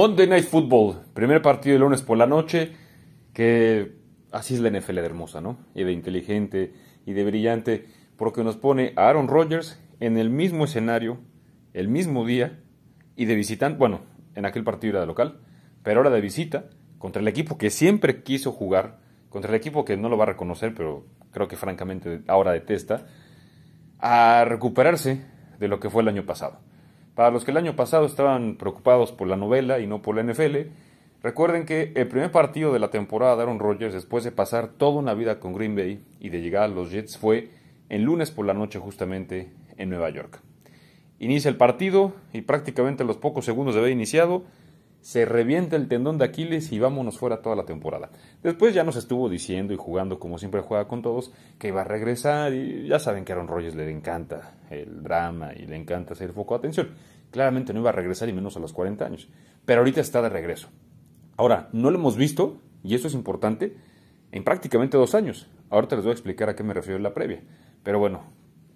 Monday Night Football, primer partido de lunes por la noche, que así es la NFL de hermosa, ¿no? Y de inteligente y de brillante, porque nos pone a Aaron Rodgers en el mismo escenario, el mismo día, y de visitante, bueno, en aquel partido era de local, pero ahora de visita, contra el equipo que siempre quiso jugar, contra el equipo que no lo va a reconocer, pero creo que francamente ahora detesta, a recuperarse de lo que fue el año pasado. Para los que el año pasado estaban preocupados por la novela y no por la NFL, recuerden que el primer partido de la temporada de Aaron Rodgers después de pasar toda una vida con Green Bay y de llegar a los Jets fue el lunes por la noche justamente en Nueva York. Inicia el partido y prácticamente a los pocos segundos de haber iniciado, se revienta el tendón de Aquiles y vámonos fuera toda la temporada. Después ya nos estuvo diciendo y jugando como siempre juega con todos que iba a regresar y ya saben que a Aaron Rodgers le encanta el drama y le encanta hacer foco de atención. Claramente no iba a regresar y menos a los 40 años, pero ahorita está de regreso. Ahora, no lo hemos visto, y eso es importante, en prácticamente dos años. Ahorita les voy a explicar a qué me refiero en la previa. Pero bueno,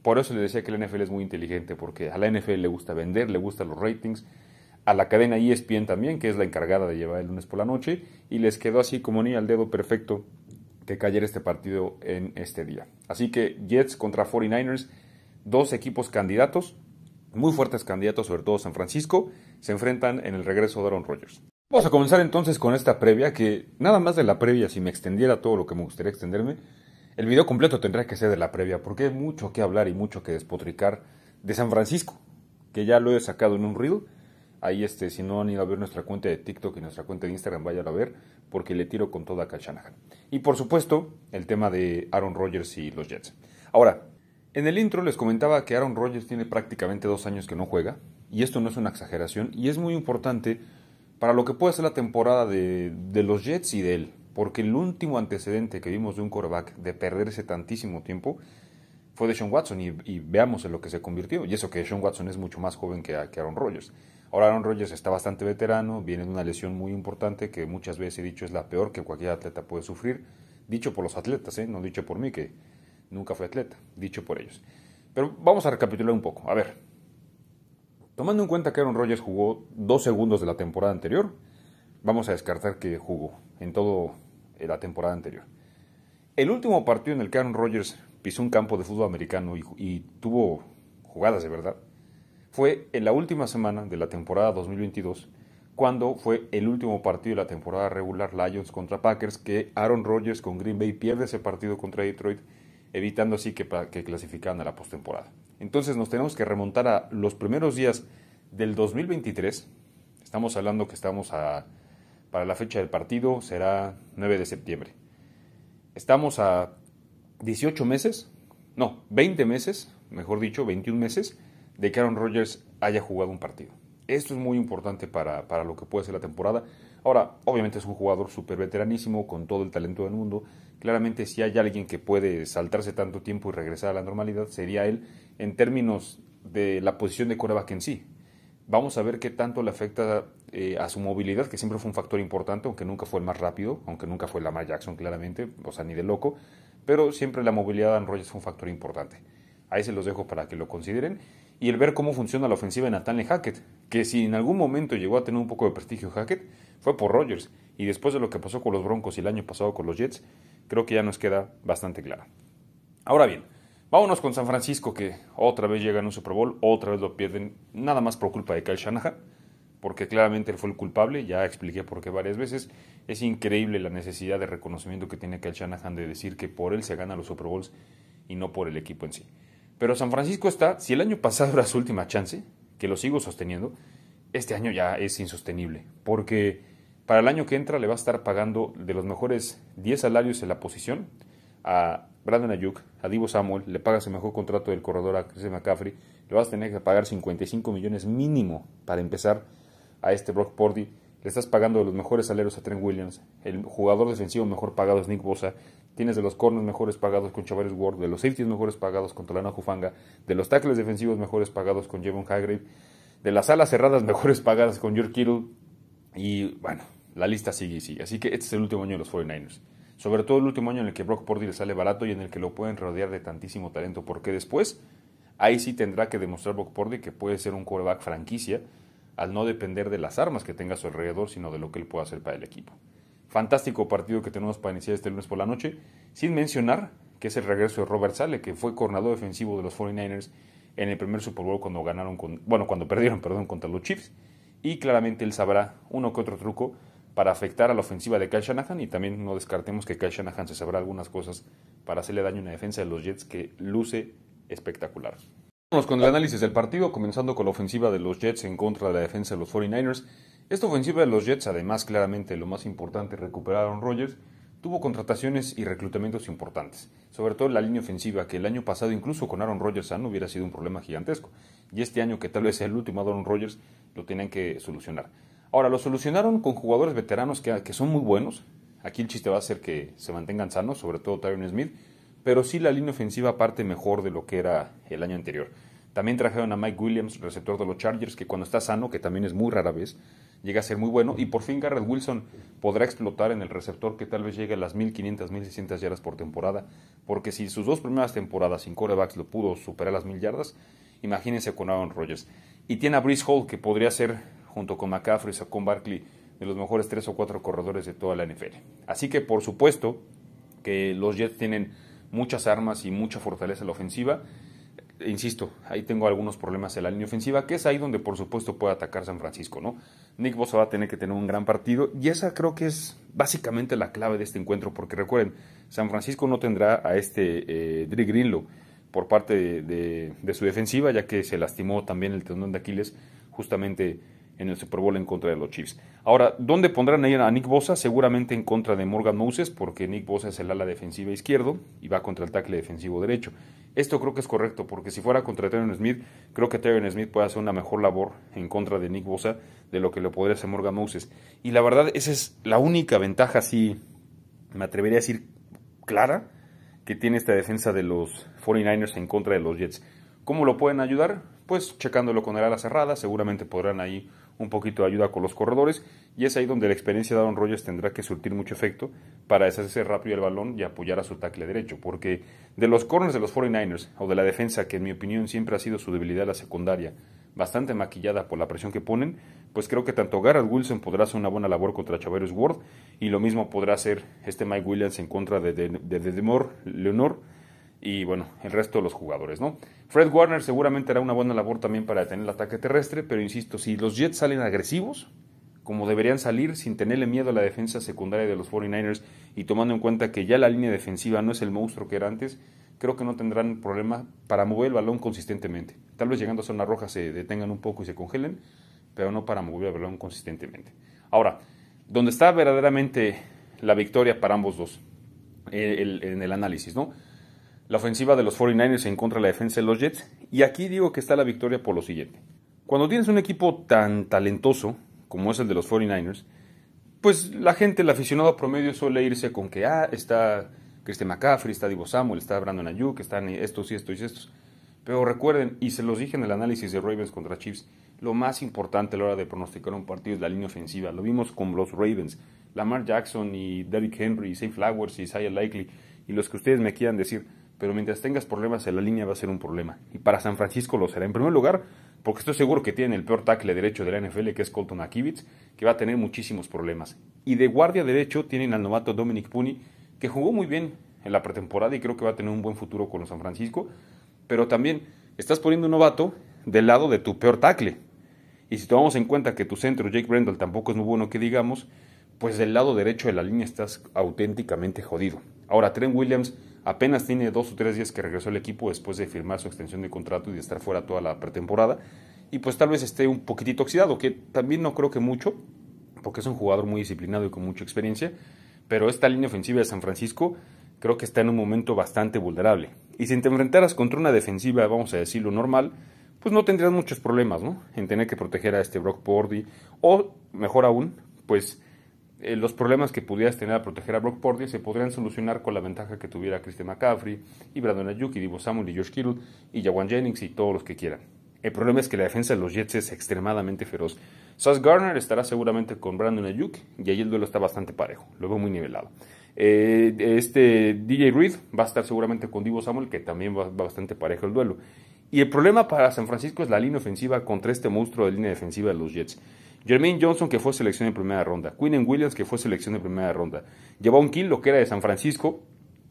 por eso les decía que la NFL es muy inteligente, porque a la NFL le gusta vender, le gustan los ratings, a la cadena ESPN también, que es la encargada de llevar el lunes por la noche, y les quedó así como ni al dedo perfecto que cayera este partido en este día. Así que Jets contra 49ers, dos equipos candidatos, muy fuertes candidatos, sobre todo San Francisco, se enfrentan en el regreso de Aaron Rodgers. Vamos a comenzar entonces con esta previa, que nada más de la previa, si me extendiera todo lo que me gustaría extenderme, el video completo tendría que ser de la previa, porque hay mucho que hablar y mucho que despotricar de San Francisco, que ya lo he sacado en un reel, Ahí, este, si no han ido a ver nuestra cuenta de TikTok y nuestra cuenta de Instagram, vayan a ver, porque le tiro con toda a Y por supuesto, el tema de Aaron Rodgers y los Jets. Ahora, en el intro les comentaba que Aaron Rodgers tiene prácticamente dos años que no juega, y esto no es una exageración, y es muy importante para lo que puede ser la temporada de, los Jets y de él, porque el último antecedente que vimos de un quarterback de perderse tantísimo tiempo fue de Sean Watson y, veamos en lo que se convirtió. Y eso que Sean Watson es mucho más joven que, Aaron Rodgers. Ahora Aaron Rodgers está bastante veterano, viene de una lesión muy importante que muchas veces he dicho es la peor que cualquier atleta puede sufrir. Dicho por los atletas, ¿eh? no dicho por mí que nunca fue atleta, dicho por ellos. Pero vamos a recapitular un poco. A ver, tomando en cuenta que Aaron Rodgers jugó dos segundos de la temporada anterior, vamos a descartar que jugó en toda eh, la temporada anterior. El último partido en el que Aaron Rodgers pisó un campo de fútbol americano y, tuvo jugadas de verdad, fue en la última semana de la temporada 2022 cuando fue el último partido de la temporada regular Lions contra Packers, que Aaron Rodgers con Green Bay pierde ese partido contra Detroit, evitando así que, que clasificaran a la postemporada. Entonces nos tenemos que remontar a los primeros días del 2023. Estamos hablando que estamos a, para la fecha del partido, será 9 de septiembre. Estamos a 18 meses, no, 20 meses, mejor dicho, 21 meses, de que Aaron Rodgers haya jugado un partido. Esto es muy importante para, lo que puede ser la temporada. Ahora, obviamente es un jugador súper veteranísimo, con todo el talento del mundo. Claramente, si hay alguien que puede saltarse tanto tiempo y regresar a la normalidad, sería él en términos de la posición de coreback en sí. Vamos a ver qué tanto le afecta eh, a su movilidad, que siempre fue un factor importante, aunque nunca fue el más rápido, aunque nunca fue Lamar Jackson, claramente, o sea, ni de loco pero siempre la movilidad de Rogers Rodgers fue un factor importante. Ahí se los dejo para que lo consideren. Y el ver cómo funciona la ofensiva de Nathaniel Hackett, que si en algún momento llegó a tener un poco de prestigio Hackett, fue por Rogers. Y después de lo que pasó con los Broncos y el año pasado con los Jets, creo que ya nos queda bastante claro. Ahora bien, vámonos con San Francisco, que otra vez llegan en un Super Bowl, otra vez lo pierden, nada más por culpa de Kyle Shanahan porque claramente él fue el culpable, ya expliqué por qué varias veces. Es increíble la necesidad de reconocimiento que tiene Kyle Shanahan de decir que por él se gana los Super Bowls y no por el equipo en sí. Pero San Francisco está, si el año pasado era su última chance, que lo sigo sosteniendo, este año ya es insostenible, porque para el año que entra le va a estar pagando de los mejores 10 salarios en la posición a Brandon Ayuk, a Divo Samuel, le pagas el mejor contrato del corredor a Chris McCaffrey, le vas a tener que pagar 55 millones mínimo para empezar a este Brock Purdy. Le estás pagando los mejores aleros a Trent Williams. El jugador defensivo mejor pagado es Nick Bosa. Tienes de los corners mejores pagados con Chavares Ward. De los safeties mejores pagados con Tolano Jufanga. De los tackles defensivos mejores pagados con Jevon Hargrave. De las alas cerradas mejores pagadas con york Kittle. Y bueno, la lista sigue y sigue. Así que este es el último año de los 49ers. Sobre todo el último año en el que Brock Purdy le sale barato y en el que lo pueden rodear de tantísimo talento. Porque después, ahí sí tendrá que demostrar Brock Purdy que puede ser un quarterback franquicia al no depender de las armas que tenga a su alrededor, sino de lo que él pueda hacer para el equipo. Fantástico partido que tenemos para iniciar este lunes por la noche, sin mencionar que es el regreso de Robert Sale, que fue coordinador defensivo de los 49ers en el primer Super Bowl cuando ganaron con, bueno, cuando perdieron, perdón, contra los Chiefs y claramente él sabrá uno que otro truco para afectar a la ofensiva de Kyle Shanahan y también no descartemos que Kyle Shanahan se sabrá algunas cosas para hacerle daño a una defensa de los Jets que luce espectacular. Vamos con el análisis del partido, comenzando con la ofensiva de los Jets en contra de la defensa de los 49ers. Esta ofensiva de los Jets, además, claramente lo más importante, recuperar Aaron Rodgers, tuvo contrataciones y reclutamientos importantes, sobre todo la línea ofensiva, que el año pasado incluso con Aaron Rodgers no hubiera sido un problema gigantesco, y este año que tal vez sea el último de Aaron Rodgers, lo tenían que solucionar. Ahora, lo solucionaron con jugadores veteranos que, que son muy buenos, aquí el chiste va a ser que se mantengan sanos, sobre todo Tyron Smith, pero sí la línea ofensiva parte mejor de lo que era el año anterior. También trajeron a Mike Williams, receptor de los Chargers, que cuando está sano, que también es muy rara vez, llega a ser muy bueno. Y por fin Garrett Wilson podrá explotar en el receptor que tal vez llegue a las 1500, 1600 yardas por temporada. Porque si sus dos primeras temporadas sin corebacks lo pudo superar las 1000 yardas, imagínense con Aaron Rodgers. Y tiene a Brice Hall, que podría ser, junto con McCaffrey y con Barkley, de los mejores tres o cuatro corredores de toda la NFL. Así que por supuesto que los Jets tienen muchas armas y mucha fortaleza en la ofensiva. Insisto, ahí tengo algunos problemas en la línea ofensiva, que es ahí donde por supuesto puede atacar San Francisco, ¿no? Nick Bosa va a tener que tener un gran partido y esa creo que es básicamente la clave de este encuentro, porque recuerden, San Francisco no tendrá a este eh, Dre Greenlow por parte de, de su defensiva, ya que se lastimó también el tendón de Aquiles justamente en el Super Bowl en contra de los Chiefs. Ahora, ¿dónde pondrán a Nick Bosa? Seguramente en contra de Morgan Moses, porque Nick Bosa es el ala defensiva izquierdo y va contra el tackle defensivo derecho. Esto creo que es correcto, porque si fuera contra Terrence Smith, creo que Terry Smith puede hacer una mejor labor en contra de Nick Bosa de lo que lo podría hacer Morgan Moses. Y la verdad, esa es la única ventaja, si me atrevería a decir clara, que tiene esta defensa de los 49ers en contra de los Jets. ¿Cómo lo pueden ayudar? Pues checándolo con el ala cerrada, seguramente podrán ahí un poquito de ayuda con los corredores y es ahí donde la experiencia de Aaron Rodgers tendrá que surtir mucho efecto para deshacerse rápido el balón y apoyar a su tackle derecho, porque de los corners de los 49ers o de la defensa, que en mi opinión siempre ha sido su debilidad la secundaria, bastante maquillada por la presión que ponen, pues creo que tanto Garrett Wilson podrá hacer una buena labor contra Chavarius Ward y lo mismo podrá hacer este Mike Williams en contra de, de, Leonor y bueno, el resto de los jugadores, ¿no? Fred Warner seguramente hará una buena labor también para detener el ataque terrestre, pero insisto, si los Jets salen agresivos, como deberían salir, sin tenerle miedo a la defensa secundaria de los 49ers y tomando en cuenta que ya la línea defensiva no es el monstruo que era antes, creo que no tendrán problema para mover el balón consistentemente. Tal vez llegando a zona roja se detengan un poco y se congelen, pero no para mover el balón consistentemente. Ahora, donde está verdaderamente la victoria para ambos dos, eh, en el análisis, ¿no? la ofensiva de los 49ers en contra de la defensa de los Jets. Y aquí digo que está la victoria por lo siguiente. Cuando tienes un equipo tan talentoso como es el de los 49ers, pues la gente, el aficionado promedio suele irse con que, ah, está Christian McCaffrey, está Divo Samuel, está Brandon Ayuk, están estos y estos y estos. Pero recuerden, y se los dije en el análisis de Ravens contra Chiefs, lo más importante a la hora de pronosticar un partido es la línea ofensiva. Lo vimos con los Ravens. Lamar Jackson y Derrick Henry y Flowers y Isaiah Likely y los que ustedes me quieran decir pero mientras tengas problemas en la línea va a ser un problema. Y para San Francisco lo será. En primer lugar, porque estoy seguro que tienen el peor tackle derecho de la NFL, que es Colton Akivitz, que va a tener muchísimos problemas. Y de guardia derecho tienen al novato Dominic Puni, que jugó muy bien en la pretemporada y creo que va a tener un buen futuro con los San Francisco. Pero también estás poniendo un novato del lado de tu peor tackle. Y si tomamos en cuenta que tu centro, Jake Brendel, tampoco es muy bueno que digamos, pues del lado derecho de la línea estás auténticamente jodido. Ahora, Trent Williams Apenas tiene dos o tres días que regresó al equipo después de firmar su extensión de contrato y de estar fuera toda la pretemporada. Y pues tal vez esté un poquitito oxidado, que también no creo que mucho, porque es un jugador muy disciplinado y con mucha experiencia. Pero esta línea ofensiva de San Francisco creo que está en un momento bastante vulnerable. Y si te enfrentaras contra una defensiva, vamos a decirlo, normal, pues no tendrías muchos problemas, ¿no? En tener que proteger a este Brock Purdy. O, mejor aún, pues eh, los problemas que pudieras tener a proteger a Brock Purdy se podrían solucionar con la ventaja que tuviera Christian McCaffrey y Brandon Ayuk y Divo Samuel y George Kittle y Jawan Jennings y todos los que quieran. El problema es que la defensa de los Jets es extremadamente feroz. Sas Garner estará seguramente con Brandon Ayuk y ahí el duelo está bastante parejo, luego muy nivelado. Eh, este DJ Reed va a estar seguramente con Divo Samuel, que también va bastante parejo el duelo. Y el problema para San Francisco es la línea ofensiva contra este monstruo de línea defensiva de los Jets. Jermaine Johnson, que fue selección de primera ronda. Quinnen Williams, que fue selección de primera ronda. Javon King, lo que era de San Francisco,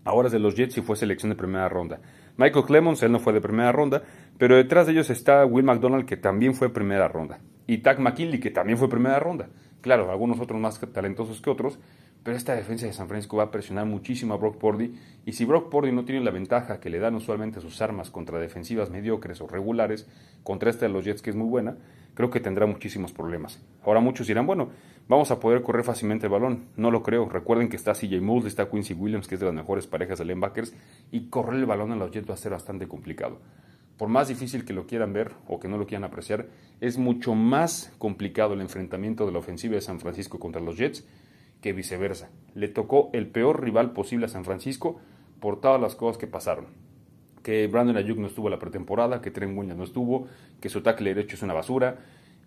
ahora es de los Jets y fue selección de primera ronda. Michael Clemons, él no fue de primera ronda, pero detrás de ellos está Will McDonald, que también fue primera ronda. Y Tack McKinley, que también fue primera ronda. Claro, algunos otros más talentosos que otros, pero esta defensa de San Francisco va a presionar muchísimo a Brock Purdy. Y si Brock Purdy no tiene la ventaja que le dan usualmente sus armas contra defensivas mediocres o regulares, contra esta de los Jets, que es muy buena, creo que tendrá muchísimos problemas. Ahora muchos dirán, bueno, vamos a poder correr fácilmente el balón. No lo creo. Recuerden que está CJ Mould, está Quincy Williams, que es de las mejores parejas de linebackers, y correr el balón en los Jets va a ser bastante complicado. Por más difícil que lo quieran ver o que no lo quieran apreciar, es mucho más complicado el enfrentamiento de la ofensiva de San Francisco contra los Jets que viceversa. Le tocó el peor rival posible a San Francisco por todas las cosas que pasaron que Brandon Ayuk no estuvo la pretemporada, que Trent Williams no estuvo, que su tackle derecho es una basura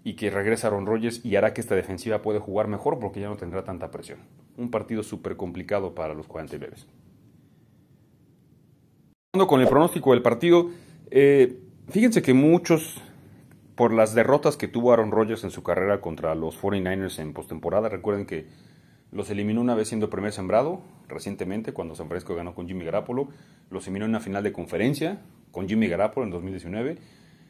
y que regresa Aaron Rodgers y hará que esta defensiva puede jugar mejor porque ya no tendrá tanta presión. Un partido súper complicado para los 49. Con el pronóstico del partido, eh, fíjense que muchos, por las derrotas que tuvo Aaron Rodgers en su carrera contra los 49ers en postemporada, recuerden que los eliminó una vez siendo primer sembrado, recientemente, cuando San Francisco ganó con Jimmy Garapolo. Los eliminó en una final de conferencia con Jimmy Garapolo en 2019.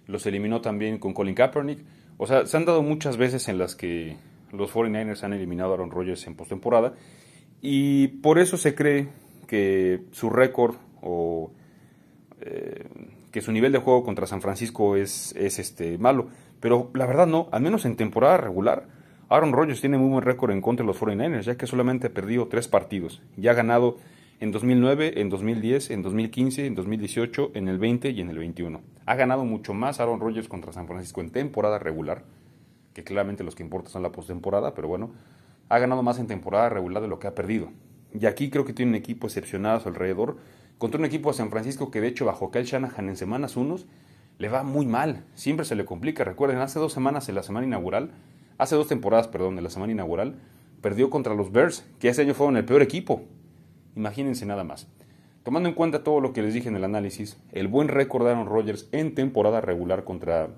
Los eliminó también con Colin Kaepernick. O sea, se han dado muchas veces en las que los 49ers han eliminado a Aaron Rodgers en postemporada. Y por eso se cree que su récord o eh, que su nivel de juego contra San Francisco es, es este, malo. Pero la verdad no, al menos en temporada regular Aaron Rodgers tiene muy buen récord en contra de los 49ers, ya que solamente ha perdido tres partidos. Ya ha ganado en 2009, en 2010, en 2015, en 2018, en el 20 y en el 21. Ha ganado mucho más Aaron Rodgers contra San Francisco en temporada regular, que claramente los que importan son la postemporada, pero bueno, ha ganado más en temporada regular de lo que ha perdido. Y aquí creo que tiene un equipo excepcionado a su alrededor, contra un equipo de San Francisco que de hecho bajo Kyle Shanahan en semanas unos le va muy mal, siempre se le complica. Recuerden, hace dos semanas en la semana inaugural hace dos temporadas, perdón, en la semana inaugural, perdió contra los Bears, que ese año fueron el peor equipo. Imagínense nada más. Tomando en cuenta todo lo que les dije en el análisis, el buen récord de Aaron Rodgers en temporada regular contra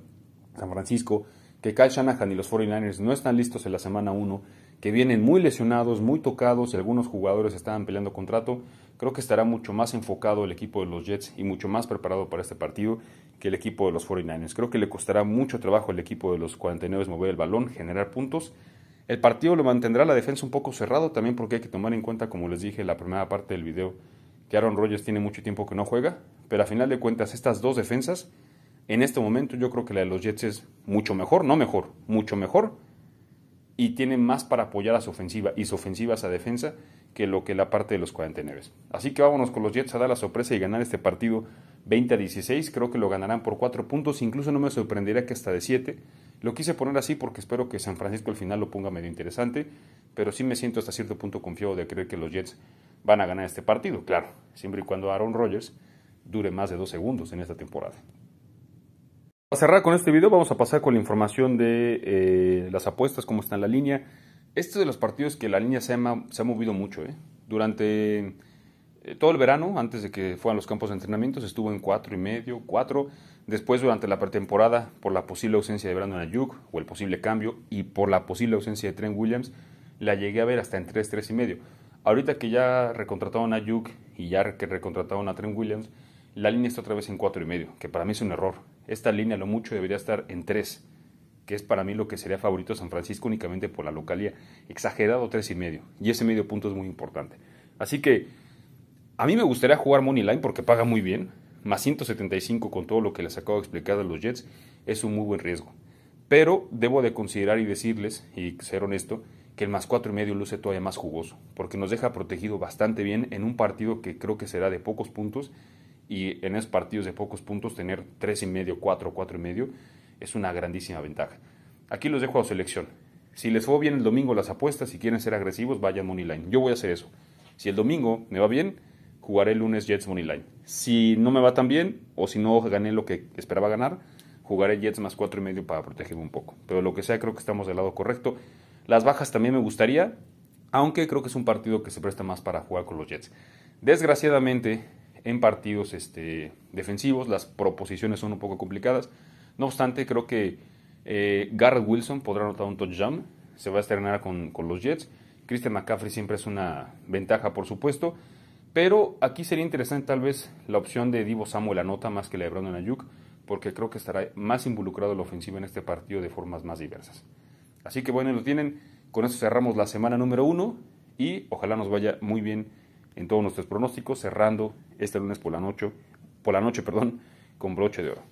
San Francisco, que Kyle Shanahan y los 49ers no están listos en la semana 1, que vienen muy lesionados, muy tocados, y algunos jugadores estaban peleando contrato, creo que estará mucho más enfocado el equipo de los Jets y mucho más preparado para este partido que el equipo de los 49ers. Creo que le costará mucho trabajo al equipo de los 49 mover el balón, generar puntos. El partido lo mantendrá la defensa un poco cerrado también porque hay que tomar en cuenta, como les dije en la primera parte del video, que Aaron Rodgers tiene mucho tiempo que no juega, pero a final de cuentas estas dos defensas en este momento yo creo que la de los Jets es mucho mejor, no mejor, mucho mejor. Y tiene más para apoyar a su ofensiva y su ofensiva a defensa que lo que la parte de los 49. Así que vámonos con los Jets a dar la sorpresa y ganar este partido 20 a 16. Creo que lo ganarán por 4 puntos. Incluso no me sorprendería que hasta de 7. Lo quise poner así porque espero que San Francisco al final lo ponga medio interesante. Pero sí me siento hasta cierto punto confiado de creer que los Jets van a ganar este partido. Claro, siempre y cuando Aaron Rodgers dure más de dos segundos en esta temporada cerrar con este video vamos a pasar con la información de eh, las apuestas, cómo está en la línea. Este es de los partidos que la línea se ha, movido mucho. ¿eh? Durante eh, todo el verano, antes de que fueran los campos de entrenamiento estuvo en cuatro y medio, cuatro. Después, durante la pretemporada, por la posible ausencia de Brandon Ayuk o el posible cambio y por la posible ausencia de Trent Williams, la llegué a ver hasta en tres, tres y medio. Ahorita que ya recontrataron a Ayuk y ya que recontrataron a Trent Williams, la línea está otra vez en cuatro y medio, que para mí es un error. Esta línea lo mucho debería estar en 3, que es para mí lo que sería favorito San Francisco únicamente por la localía. Exagerado 3 y medio. Y ese medio punto es muy importante. Así que a mí me gustaría jugar Money Line porque paga muy bien. Más 175 con todo lo que les acabo de explicar de los Jets es un muy buen riesgo. Pero debo de considerar y decirles, y ser honesto, que el más cuatro y medio luce todavía más jugoso, porque nos deja protegido bastante bien en un partido que creo que será de pocos puntos y en esos partidos de pocos puntos tener y cuatro 4, medio es una grandísima ventaja. Aquí los dejo a su Si les fue bien el domingo las apuestas, si quieren ser agresivos, vayan money line. Yo voy a hacer eso. Si el domingo me va bien, jugaré el lunes Jets money line. Si no me va tan bien o si no gané lo que esperaba ganar, jugaré Jets más cuatro y medio para protegerme un poco. Pero lo que sea, creo que estamos del lado correcto. Las bajas también me gustaría, aunque creo que es un partido que se presta más para jugar con los Jets. Desgraciadamente, en partidos este, defensivos. Las proposiciones son un poco complicadas. No obstante, creo que eh, Garrett Wilson podrá anotar un touchdown. Se va a estrenar con, con los Jets. Christian McCaffrey siempre es una ventaja, por supuesto. Pero aquí sería interesante tal vez la opción de Divo Samuel anota más que la de Brandon Ayuk, porque creo que estará más involucrado la ofensiva en este partido de formas más diversas. Así que bueno, lo tienen. Con eso cerramos la semana número uno y ojalá nos vaya muy bien en todos nuestros pronósticos, cerrando este lunes por la noche, por la noche, perdón, con broche de oro.